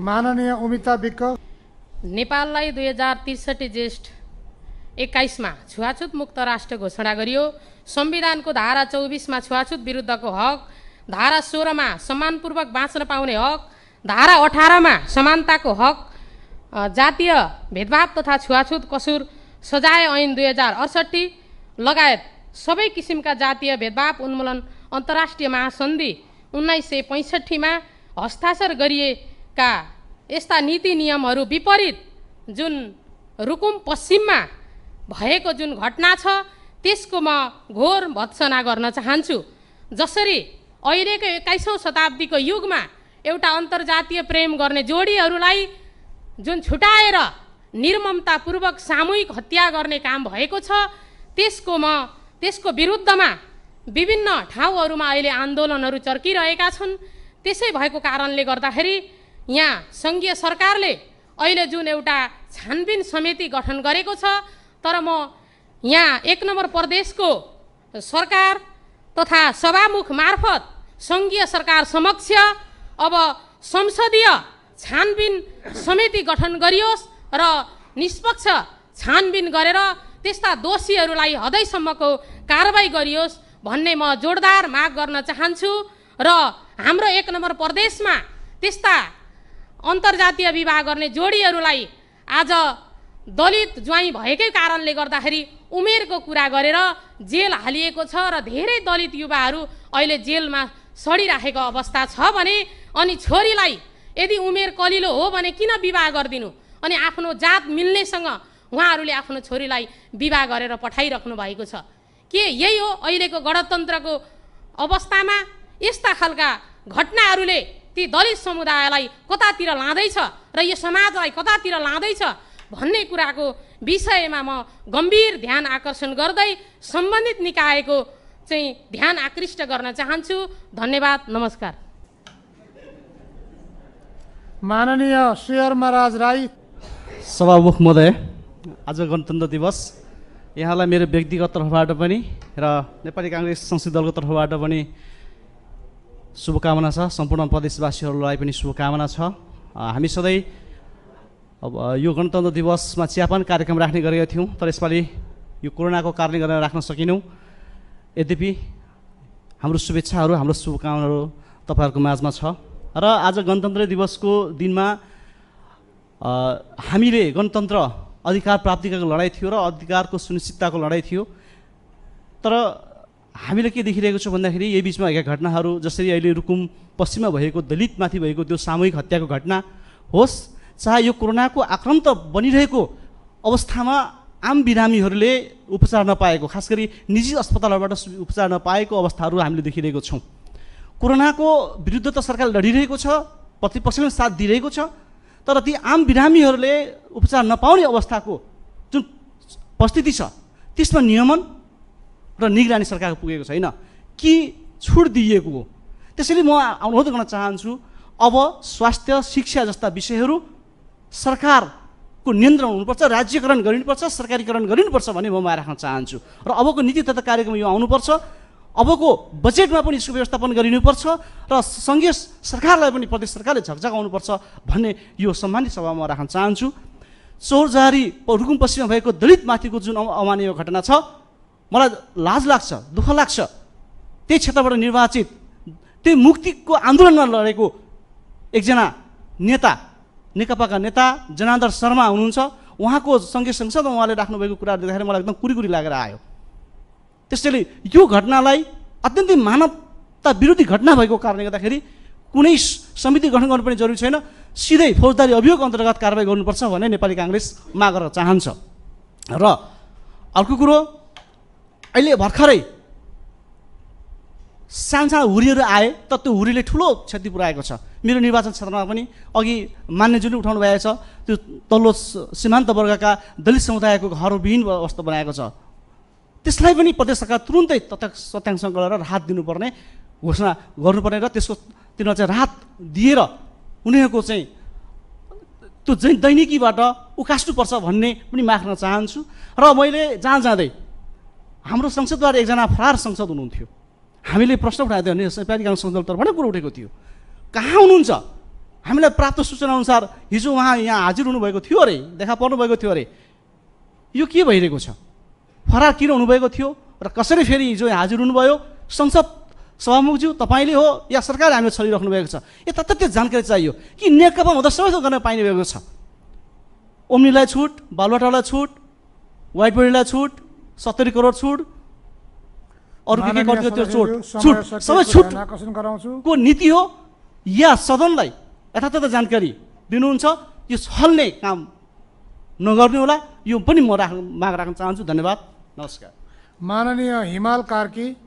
माननीय उमिता विक नेपाललाई दुई हजार त्रिसठी ज्येष्ठ एक्काइसमा छुवाछुत मुक्त राष्ट्र घोषणा गरियो संविधानको धारा चौबिसमा छुवाछुत विरुद्धको हक धारा सोह्रमा सम्मानपूर्वक बाँच्न पाउने हक धारा अठारमा समानताको हक जातीय भेदभाव तथा छुवाछुत कसुर सजाय ऐन दुई हजार अडसट्ठी लगायत सबै किसिमका जातीय भेदभाव उन्मूलन अन्तर्राष्ट्रिय महासन्धि उन्नाइस सय पैँसठीमा हस्ताक्षर गरिए का यस्ता नीति नियमहरू विपरीत जुन रुकुम पश्चिममा भएको जुन घटना छ त्यसको म घोर भत्सना गर्न चाहन्छु जसरी अहिलेको एक्काइसौँ शताब्दीको युगमा एउटा अन्तर्जातीय प्रेम गर्ने जोडीहरूलाई जुन छुटाएर निर्ममतापूर्वक सामूहिक हत्या गर्ने काम भएको छ त्यसको म त्यसको विरुद्धमा विभिन्न ठाउँहरूमा अहिले आन्दोलनहरू चर्किरहेका छन् त्यसै भएको कारणले गर्दाखेरि यहाँ सङ्घीय सरकारले अहिले जुन एउटा छानबिन समिति गठन गरेको छ तर म यहाँ एक नम्बर प्रदेशको सरकार तथा सभामुख मार्फत सङ्घीय सरकार समक्ष अब संसदीय छानबिन समिति गठन गरियोस् र निष्पक्ष छानबिन गरेर त्यस्ता दोषीहरूलाई हदैसम्मको कारवाही गरियोस् भन्ने म जोरदार माग गर्न चाहन्छु र हाम्रो एक नम्बर प्रदेशमा त्यस्ता अन्तर्जातीय विवाह गर्ने जोडीहरूलाई आज दलित ज्वाइँ भएकै कारणले गर्दाखेरि उमेरको कुरा गरेर जेल हालिएको छ र धेरै दलित युवाहरू अहिले जेलमा सडिराखेको अवस्था छ भने अनि छोरीलाई यदि उमेर कलिलो हो भने किन विवाह गरिदिनु अनि आफ्नो जात मिल्नेसँग उहाँहरूले आफ्नो छोरीलाई विवाह गरेर पठाइराख्नु भएको छ के यही हो अहिलेको गणतन्त्रको अवस्थामा यस्ता खालका घटनाहरूले ती दलित समुदायलाई कतातिर लाँदैछ र यो समाजलाई कतातिर लाँदैछ भन्ने कुराको विषयमा म गम्भीर ध्यान आकर्षण गर्दै सम्बन्धित निकायको चाहिँ ध्यान आकृष्ट गर्न चाहन्छु धन्यवाद नमस्कार माननीय शेर महाराज राई सभामुख महोदय आज गणतन्त्र दिवस यहाँलाई मेरो व्यक्तिगत तर्फबाट पनि र नेपाली काङ्ग्रेस संसदीय दलको तर्फबाट पनि शुभकामना छ सम्पूर्ण प्रदेशवासीहरूलाई पनि शुभकामना छ हामी सधैँ अब यो गणतन्त्र दिवसमा चियापान कार्यक्रम राख्ने गरेका थियौँ तर यसपालि यो कोरोनाको कारणले गर्दा राख्न सकेनौँ यद्यपि हाम्रो शुभेच्छाहरू हाम्रो शुभकामनाहरू तपाईँहरूको माझमा छ र आज गणतन्त्र दिवसको दिनमा हामीले गणतन्त्र अधिकार प्राप्तिको लडाइँ थियो र अधिकारको सुनिश्चितताको लडाइँ थियो तर हामीले के देखिरहेको छौँ भन्दाखेरि यही बिचमा भएका घटनाहरू जसरी अहिले रुकुम पश्चिममा भएको दलितमाथि भएको त्यो सामूहिक हत्याको घटना होस् चाहे यो कोरोनाको आक्रान्त बनिरहेको अवस्थामा आम बिरामीहरूले उपचार नपाएको खास गरी निजी अस्पतालहरूबाट उपचार नपाएको अवस्थाहरू हामीले देखिरहेको छौँ कोरोनाको विरुद्ध त सरकार लडिरहेको छ प्रतिपक्षले साथ दिइरहेको छ तर ती आम बिरामीहरूले उपचार नपाउने अवस्थाको जुन परिस्थिति छ त्यसमा नियमन र निगरानी सरकारको पुगेको छैन कि छुट दिइएको हो त्यसैले म अनुरोध गर्न चाहन्छु अब स्वास्थ्य शिक्षा जस्ता विषयहरू सरकारको नियन्त्रण हुनुपर्छ राज्यकरण गरिनुपर्छ सरकारीकरण गरिनुपर्छ भन्ने म राख्न चाहन्छु र अबको नीति तथा कार्यक्रम यो आउनुपर्छ अबको बजेटमा पनि यसको व्यवस्थापन गरिनुपर्छ र सङ्घीय सरकारलाई पनि प्रदेश सरकारले झकझगाउनुपर्छ भन्ने यो सम्मानित सभामा राख्न चाहन्छु चौरजारी रुकुम पश्चिममा भएको दलितमाथिको जुन अमान्य घटना छ मलाई लाज लाग्छ दुःख लाग्छ त्यही क्षेत्रबाट निर्वाचित त्यही मुक्तिको आन्दोलनमा लडेको एकजना नेता नेकपाका नेता जनादर शर्मा हुनुहुन्छ उहाँको सङ्घीय संसदमा उहाँले राख्नुभएको कुरा देख्दाखेरि मलाई एकदम कुरीकुरी लागेर आयो त्यसैले यो घटनालाई अत्यन्तै मानवता विरोधी घटना भएको कारणले गर्दाखेरि कुनै समिति गठन पनि जरुरी छैन सिधै फौजदारी अभियोग अन्तर्गत कारवाही गर्नुपर्छ भन्ने नेपाली काङ्ग्रेस माग गर्न चाहन्छ र अर्को कुरो अहिले भर्खरै सानसानो हुरीहरू आए त त्यो हुरीले ठुलो क्षति पुऱ्याएको छ मेरो निर्वाचन क्षेत्रमा पनि अघि मान्यजुले उठाउनु भएको छ त्यो तल्लो सीमान्त वर्गका दलित समुदायको घरविहीन अवस्था बनाएको छ त्यसलाई पनि प्रदेश सरकार तुरुन्तै तथ्य सत्याङ्कसँग गरेर राहत दिनुपर्ने घोषणा गर्नुपर्ने र त्यसको तिनीहरू चाहिँ राहत दिएर उनीहरूको चाहिँ त्यो दैनिकीबाट उकास्नुपर्छ भन्ने पनि माग्न चाहन्छु र मैले जहाँ जाँदै हाम्रो संसदबाट एकजना फरार संसद हुनुहुन्थ्यो हामीले प्रश्न उठाएको थियो भने नेपाली काङ्ग्रेस तर्फबाट कुरो उठेको थियो कहाँ हुनुहुन्छ हामीलाई प्राप्त सूचना अनुसार हिजो उहाँ यहाँ हाजिर हुनुभएको थियो अरे देखा पर्नुभएको थियो अरे यो के भइरहेको छ फरार किन हुनुभएको थियो र कसरी फेरि हिजो यहाँ हाजिर हुनुभयो संसद सभामुखज्यू तपाईँले हो या सरकारले हामीले छलिराख्नु भएको छ यता तथ्य जानकारी चाहियो कि नेकपा हुँदा सबैको गर्न पाइने भएको छ ओम्नीलाई छुट बालुवाटालाई छुट वाइटबोरीलाई छुट सत्तरी करोड छुट अरू के के कट्यो त्यो छुट छुट सबै को नीति हो या सदनलाई यथात जानकारी दिनुहुन्छ यो छल्ने काम नगर्ने होला यो पनि म राख माग राख्न चाहन्छु धन्यवाद नमस्कार माननीय हिमाल कार्की